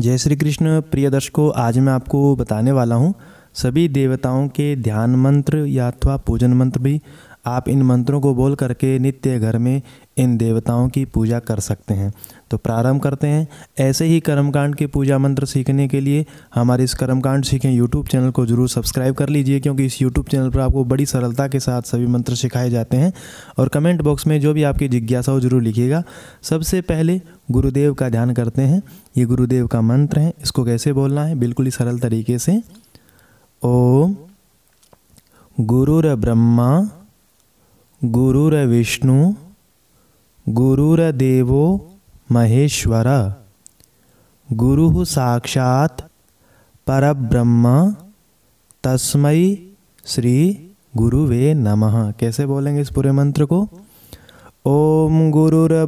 जय श्री कृष्ण प्रिय दर्शकों आज मैं आपको बताने वाला हूँ सभी देवताओं के ध्यान मंत्र या अथवा पूजन मंत्र भी आप इन मंत्रों को बोल करके नित्य घर में इन देवताओं की पूजा कर सकते हैं तो प्रारंभ करते हैं ऐसे ही कर्मकांड के पूजा मंत्र सीखने के लिए हमारे इस कर्मकांड सीखें यूट्यूब चैनल को जरूर सब्सक्राइब कर लीजिए क्योंकि इस यूट्यूब चैनल पर आपको बड़ी सरलता के साथ सभी मंत्र सिखाए जाते हैं और कमेंट बॉक्स में जो भी आपकी जिज्ञासा हो जरूर लिखिएगा सबसे पहले गुरुदेव का ध्यान करते हैं ये गुरुदेव का मंत्र है इसको कैसे बोलना है बिल्कुल ही सरल तरीके से ओम गुरुर ब्रह्मा गुरुर्विष्णु गुरुर्देवो महेश्वर गुरु साक्षात परब्रह्म तस्म श्री गुरुवे नमः कैसे बोलेंगे इस पूरे मंत्र को ओम विष्णु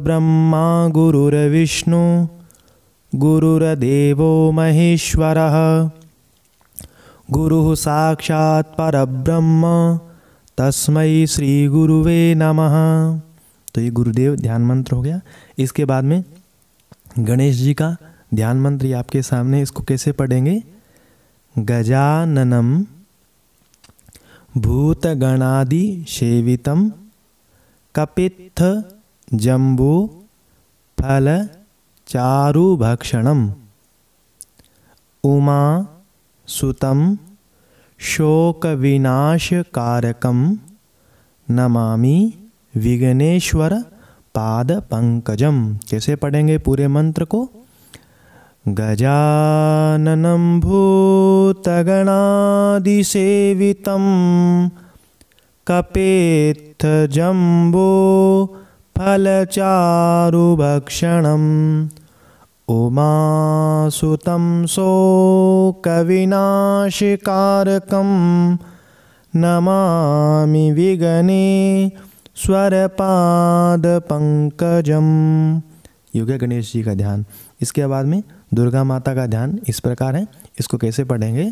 गुरुर्विष्णु गुरुर्देवो महेश्वर गुरु साक्षात परब्रह्म तस्मय श्री गुरुवे नम तो ये गुरुदेव ध्यान मंत्र हो गया इसके बाद में गणेश जी का ध्यान मंत्र आपके सामने इसको कैसे पढ़ेंगे गजाननम भूतगणादि सेवितम कपित्थ जम्बू फल भक्षणम उमा सुतम शोक विनाश कारकम नमामि विघ्नेश्वर पाद पंकजम कैसे पढ़ेंगे पूरे मंत्र को गजाननम गजाननं भूतगणादिसेवितं कपेत्थजम्बो फलचारुभक्षणम् उमासुतं शोकविनाशकारकं नमामि विगने स्वरपाद पंकजम योग गणेश जी का ध्यान इसके बाद में दुर्गा माता का ध्यान इस प्रकार है इसको कैसे पढ़ेंगे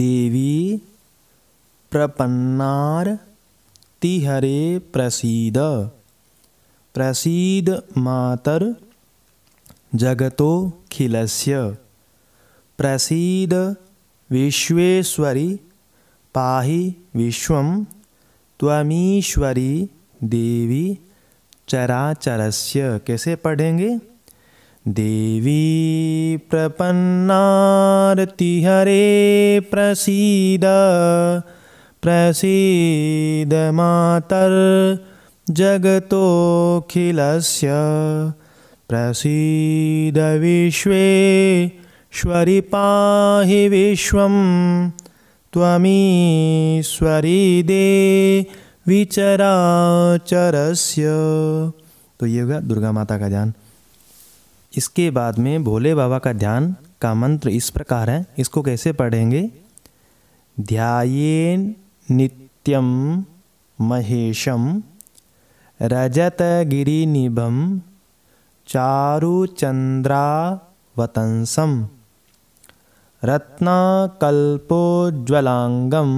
देवी प्रपन्नार तिहरे प्रसीद प्रसीद मातर जगतोखिलस्य प्रसीद विश्वेश्वरी पाहि विश्व त्वमीश्वरी देवी चराचरस्य कैसे पढ़ेंगे देवी प्रपन्नारति हरे प्रसीद प्रसीद मातर जगतोखिलस्य प्रसीद श्वरी पाहि त्वमी स्वरी दे विचराचरस्य तो ये होगा दुर्गा माता का ध्यान इसके बाद में भोले बाबा का ध्यान का मंत्र इस प्रकार है इसको कैसे पढ़ेंगे ध्यान नित्यम महेशम निभम चारुचन्द्रावतंसं रत्नाकल्पोज्ज्वलाङ्गं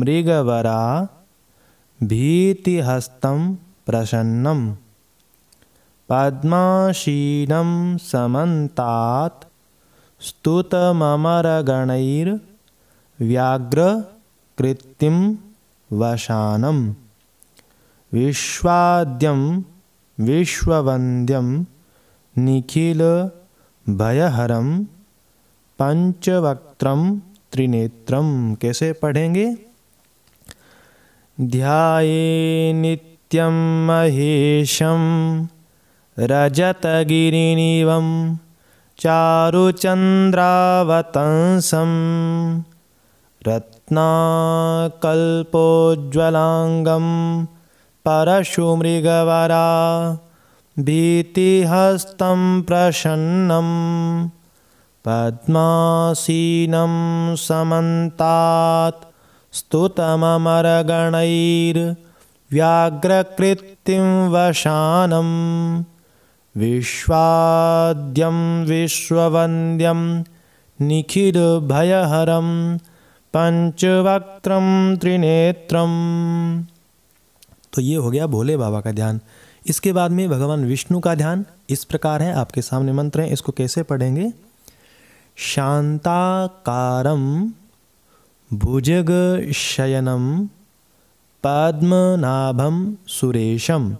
मृगवरा भीतिहस्तं प्रसन्नं पद्माशीनं समन्तात् स्तुतमरगणैर्व्याघ्रकृतिं वशानं विश्वाद्यं निखिल निखिलभयहरं पंचवक्त्रम त्रिनेत्रम कैसे पढ़ेंगे ध्याये महेशम रजत गिरीव चारुचंद्रवत रत्नाकोज्वलांगम परशुमृगवरा भीतिहस्तं प्रसन्नं पद्मासीनं समन्तात् स्तुतममरगणैर्व्याघ्रकृत्तिं वशानं विश्वाद्यं विश्ववन्द्यं निखिलभयहरं पञ्चवक्त्रं त्रिनेत्रम् तो ये हो गया भोले बाबा का ध्यान इसके बाद में भगवान विष्णु का ध्यान इस प्रकार है आपके सामने मंत्र है इसको कैसे पढ़ेंगे शांताकारम भुजग शयनम पद्मनाभम सुरेशम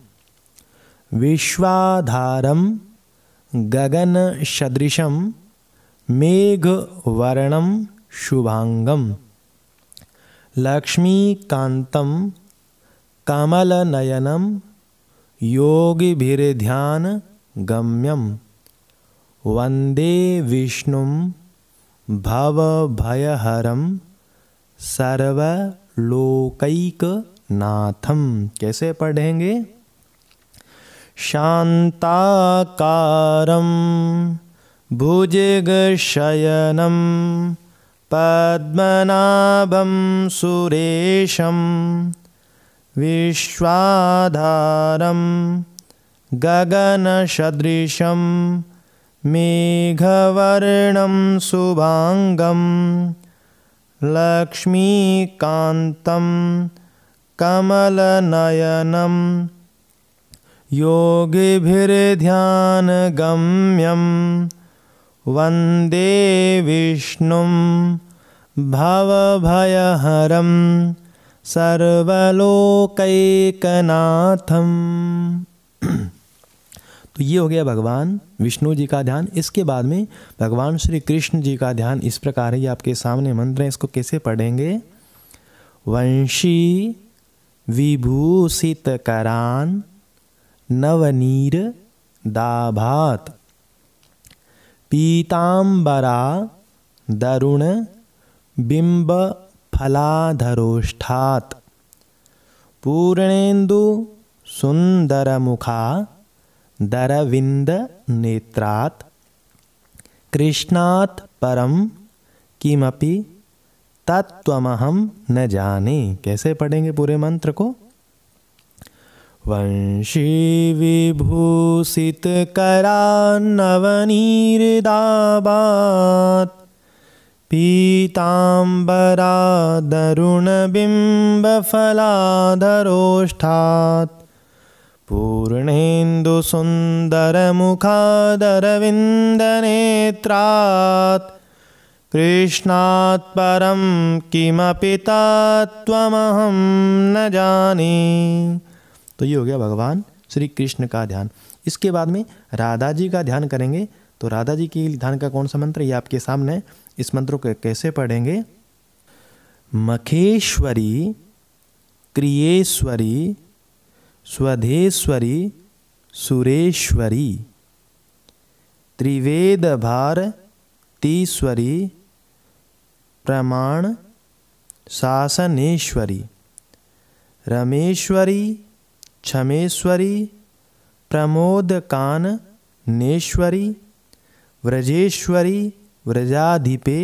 विश्वाधारम गगन सदृशम मेघवर्णम शुभांगम लक्ष्मीकांतम कमल नयनम योगी भीर ध्यान गम्यम वंदे विष्णु भवभयहरम सर्वलोकैक कैसे पढ़ेंगे शांताकारं भुजगशयनं पद्मनाभम सुरेशम विश्वाधारं गगनसदृशं मेघवर्णं शुभाङ्गं लक्ष्मीकान्तं कमलनयनं योगिभिर्ध्यानगम्यं वन्दे विष्णुं भवभयहरम् सर्वलोकनाथम तो ये हो गया भगवान विष्णु जी का ध्यान इसके बाद में भगवान श्री कृष्ण जी का ध्यान इस प्रकार है ये आपके सामने मंत्र है इसको कैसे पढ़ेंगे वंशी विभूषित करान नवनीर दाभात पीतांबरा दरुण बिंब फलाधरोष्ठात् पूर्णेन्दु दरविंद नेत्रात् कृष्णात् परम किमपि तत्वमहम न जाने कैसे पढ़ेंगे पूरे मंत्र को वंशी विभूषित करा नवनीर्दाबात पीताम्बरा दरुणबिम्बफलादरोष्ठात् पूर्णेन्दुसुन्दरमुखादरविन्दनेत्रात् कृष्णात् परं किमपि तत्त्वमहं न जाने तो ये हो गया भगवान श्री कृष्ण का ध्यान इसके बाद में राधा जी का ध्यान करेंगे तो राधा जी के ध्यान का कौन सा मंत्र ये आपके सामने इस मंत्र को कैसे पढ़ेंगे मखेश्वरी क्रियेश्वरी स्वधेश्वरी सुरेश्वरी त्रिवेद तीश्वरी प्रमाण शासनेश्वरी रमेश्वरी क्षमेश्वरी प्रमोद कान नेश्वरी व्रजेश्वरी व्रजाधिपे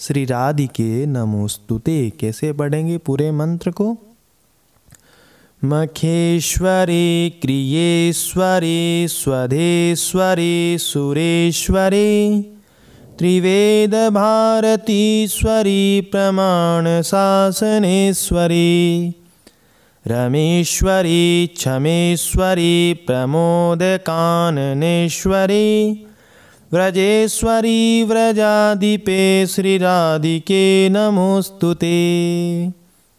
श्री राधिके नमोस्तुते कैसे पढ़ेंगे पूरे मंत्र को मखेश्वरे क्रियेश्वरे स्वधेश्वरे सुरेश्वरे त्रिवेद भारतीश्वरी प्रमाण शासनेश्वरी रमेश्वरी क्षमेश्वरी काननेश्वरी व्रजेश्वरी व्रजाधिपे श्री राधिके नमोस्तुते ते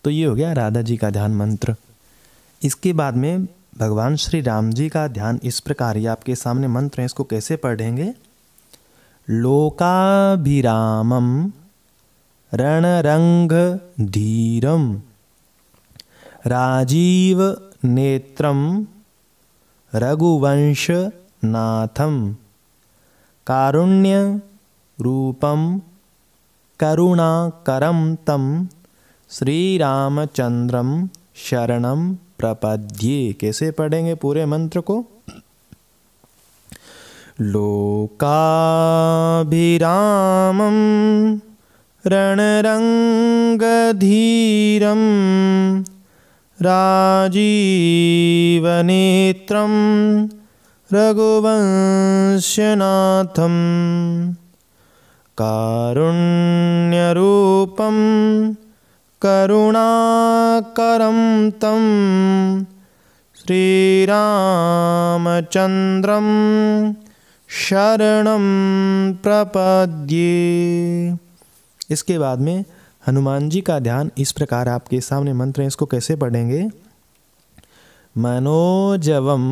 तो ये हो गया राधा जी का ध्यान मंत्र इसके बाद में भगवान श्री राम जी का ध्यान इस प्रकार ही आपके सामने मंत्र है इसको कैसे पढ़ेंगे लोकाभिरामम रणरंग धीरम राजीव नेत्रम रघुवंश नाथम कारुण्यरूपं करुणाकरं तं श्रीरामचंद्रम शरणम प्रपद्ये कैसे पढ़ेंगे पूरे मंत्र को लोकाभिराम रणरङ्गधीरं राजीवनेत्रम् रघुवंश्यनाथं कारुण्यरूपं करुणाकरं तम श्रीरामचन्द्रं शरण प्रपद्ये इसके बाद में हनुमान जी का ध्यान इस प्रकार आपके सामने मंत्र है इसको कैसे पढ़ेंगे मनोजवम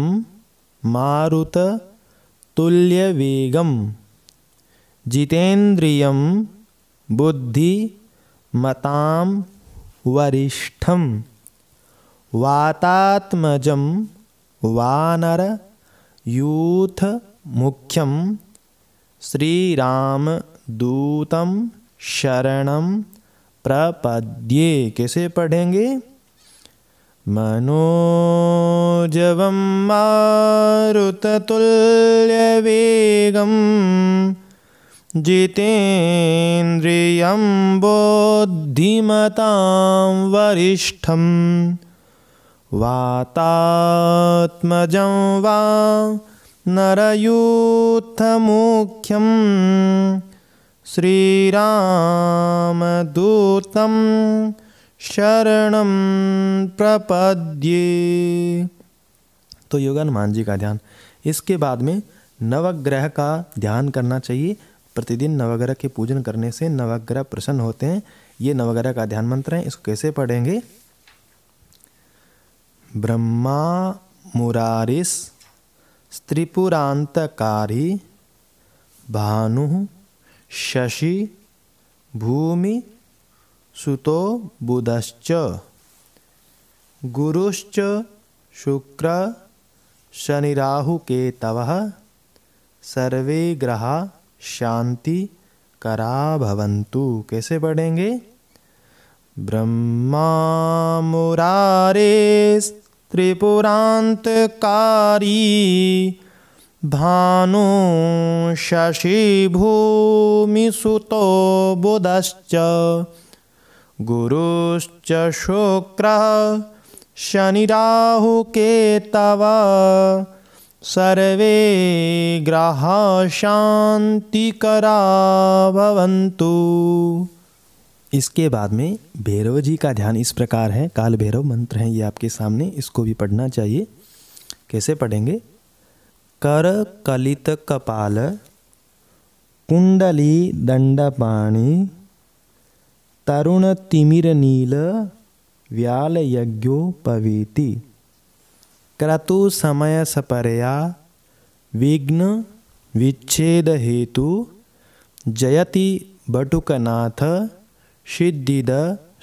मारुत तुल्य वेगम जितेन्द्रियम बुद्धि मताम वरिष्ठम वातात्मज वानर यूथ मुख्यम श्रीराम दूतम शरण प्रपद्ये कैसे पढ़ेंगे मनोजवं मारुततुल्यवेगं जितेन्द्रियं बोद्धिमतां वरिष्ठं वातात्मजं वा नरयूथमोक्षं श्रीरामदूतम् शरण प्रपद्ये तो योग हनुमान जी का ध्यान इसके बाद में नवग्रह का ध्यान करना चाहिए प्रतिदिन नवग्रह के पूजन करने से नवग्रह प्रसन्न होते हैं ये नवग्रह का ध्यान मंत्र है इसको कैसे पढ़ेंगे ब्रह्मा मुरारिस त्रिपुरांतकारी भानु शशि भूमि सुतो बुधश्च गुरुश्च शुक्र शनिराहुकेतव सर्वे ग्रह शांति करा भवंतु कैसे पढ़ेंगे ब्रह्मा मुरारे त्रिपुरांतकारी भानु सुतो बुधश्च गुरुश्च के तव सर्वे ग्रहाः शांतिकरा भवन्तु इसके बाद में भैरव जी का ध्यान इस प्रकार है काल भैरव मंत्र हैं ये आपके सामने इसको भी पढ़ना चाहिए कैसे पढ़ेंगे कर कलित कपाल कुंडली दंडपाणी पवीति क्रतु विच्छेद हेतु जयति बटुकनाथ सिद्धिद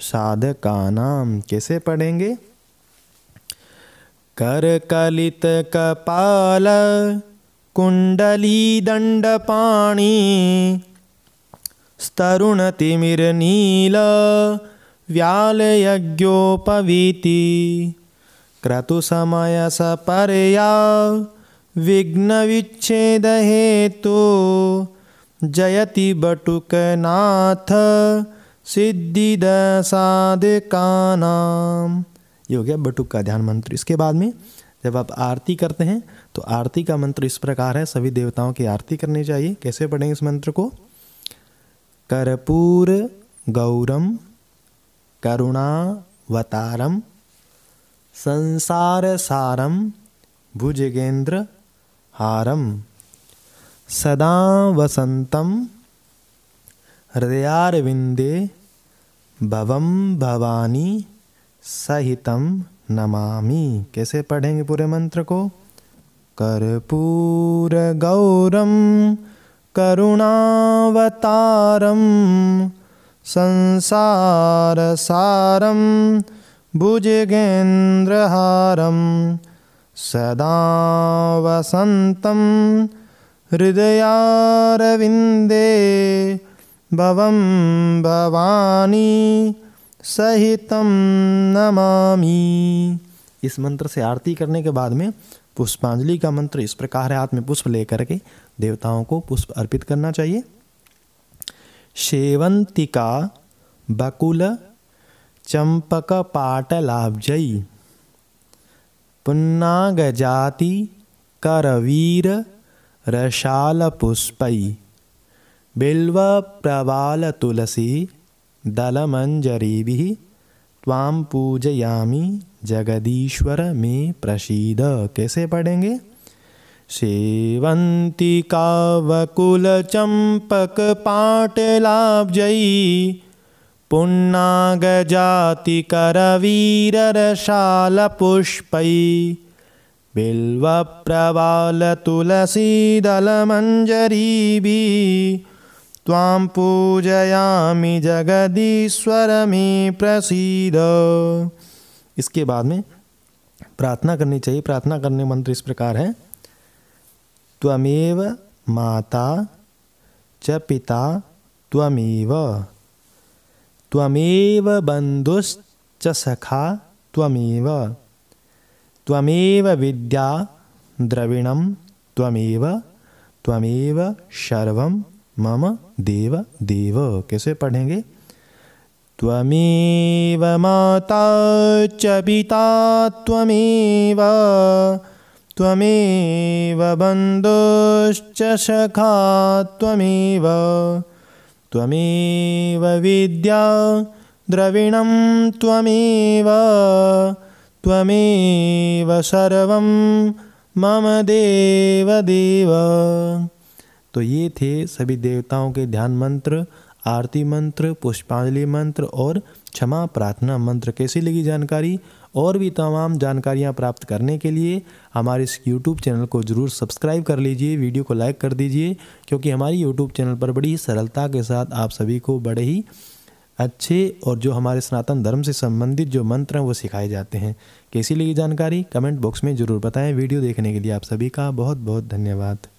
साधकानाम कैसे पढ़ेंगे करकलित कपाल कुंडली पाणी स्तरुणतिमिरनील व्यालयज्ञोपवीति विच्छेद हेतु जयति बटुकनाथ सिद्धिदसाधकानाम ये हो गया बटुक का ध्यान मंत्र इसके बाद में जब आप आरती करते हैं तो आरती का मंत्र इस प्रकार है सभी देवताओं की आरती करनी चाहिए कैसे पढ़ेंगे इस मंत्र को कर्पूर गौरम करुणावतारम संसार सारम भुजगेंद्र हारम सदा वसंतम हृदयारविंदे भवम भवानी सहितम नमामि कैसे पढ़ेंगे पूरे मंत्र को कर्पूर गौरम संसार सारम भुजगेन्द्रहारम सदा वसन्तं हृदयारविंदे भव भवानी सहित नमा इस मंत्र से आरती करने के बाद में पुष्पांजलि का मंत्र इस प्रकार है हाथ में पुष्प लेकर के देवताओं को पुष्प अर्पित करना चाहिए शेवंतिका बकुल चंपक पाटलाब्जयी पुन्नाग जाति करवीर रशाल पुष्पई बिल्व प्रवाल तुलसी दलमंजरी भी ताम पूजयामी जगदीश्वर में प्रसीद कैसे पढ़ेंगे सेवंती चंपक पुन्नाग जाति दल मंजरी भी त्वां पूजयामि जगदीश्वर में प्रसीद इसके बाद में प्रार्थना करनी चाहिए प्रार्थना करने मंत्र इस प्रकार है त्वमेव माता च पिता त्वमेव त्वमेव बंधुश्च सखा त्वमेव त्वमेव विद्या द्रविणम त्वमेव त्वमेव सर्वं मम देव देव कैसे पढ़ेंगे त्वमेव माता च पिता त्वमेव त्वमेव बन्धुश्च सखा त्वमेव त्वमेव विद्या द्रविणं त्वमेव त्वमेव सर्वं मम देव देव तो ये थे सभी देवताओं के ध्यान मंत्र आरती मंत्र पुष्पांजलि मंत्र और क्षमा प्रार्थना मंत्र कैसी लगी जानकारी और भी तमाम जानकारियाँ प्राप्त करने के लिए हमारे इस यूट्यूब चैनल को ज़रूर सब्सक्राइब कर लीजिए वीडियो को लाइक कर दीजिए क्योंकि हमारी यूट्यूब चैनल पर बड़ी सरलता के साथ आप सभी को बड़े ही अच्छे और जो हमारे सनातन धर्म से संबंधित जो मंत्र हैं वो सिखाए जाते हैं कैसी लगी जानकारी कमेंट बॉक्स में ज़रूर बताएं वीडियो देखने के लिए आप सभी का बहुत बहुत धन्यवाद